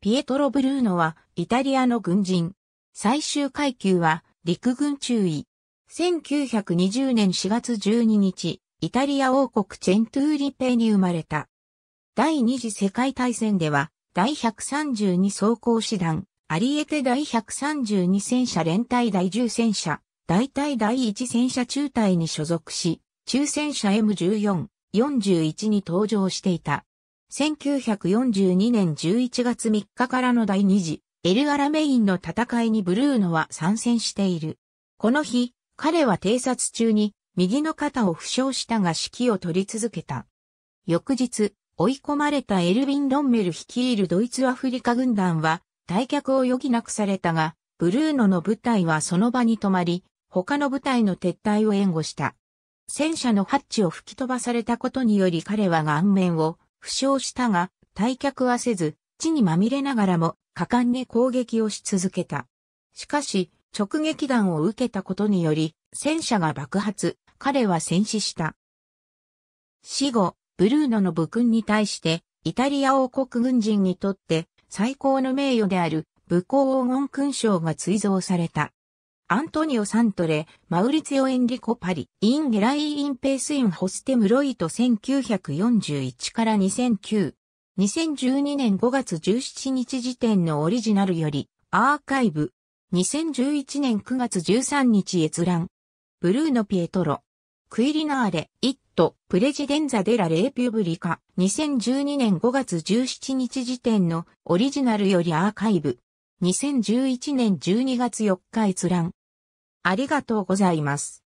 ピエトロ・ブルーノはイタリアの軍人。最終階級は陸軍中尉。1920年4月12日、イタリア王国チェントゥーリペに生まれた。第二次世界大戦では第132装甲師団、アリエテ第132戦車連隊第10戦車、大隊第1戦車中隊に所属し、中戦車 M14、41に登場していた。1942年11月3日からの第2次エル・アラメインの戦いにブルーノは参戦している。この日、彼は偵察中に右の肩を負傷したが指揮を取り続けた。翌日、追い込まれたエルヴィン・ロンメル率いるドイツアフリカ軍団は退却を余儀なくされたが、ブルーノの部隊はその場に止まり、他の部隊の撤退を援護した。戦車のハッチを吹き飛ばされたことにより彼は顔面を負傷したが、退却はせず、地にまみれながらも果敢に攻撃をし続けた。しかし、直撃弾を受けたことにより、戦車が爆発、彼は戦死した。死後、ブルーノの武勲に対して、イタリア王国軍人にとって最高の名誉である武功黄金勲章が追贈された。アントニオ・サントレ、マウリツィオ・エンリコ・パリ、イン・ゲライ・イン・ペース・イン・ホステム・ロイト1941から2009。2012年5月17日時点のオリジナルより、アーカイブ。2011年9月13日閲覧。ブルーノ・ピエトロ。クイリナーレ、イット、プレジデンザ・デラ・レーピュブリカ。2012年5月17日時点のオリジナルよりアーカイブ。2011年12月4日閲覧。ありがとうございます。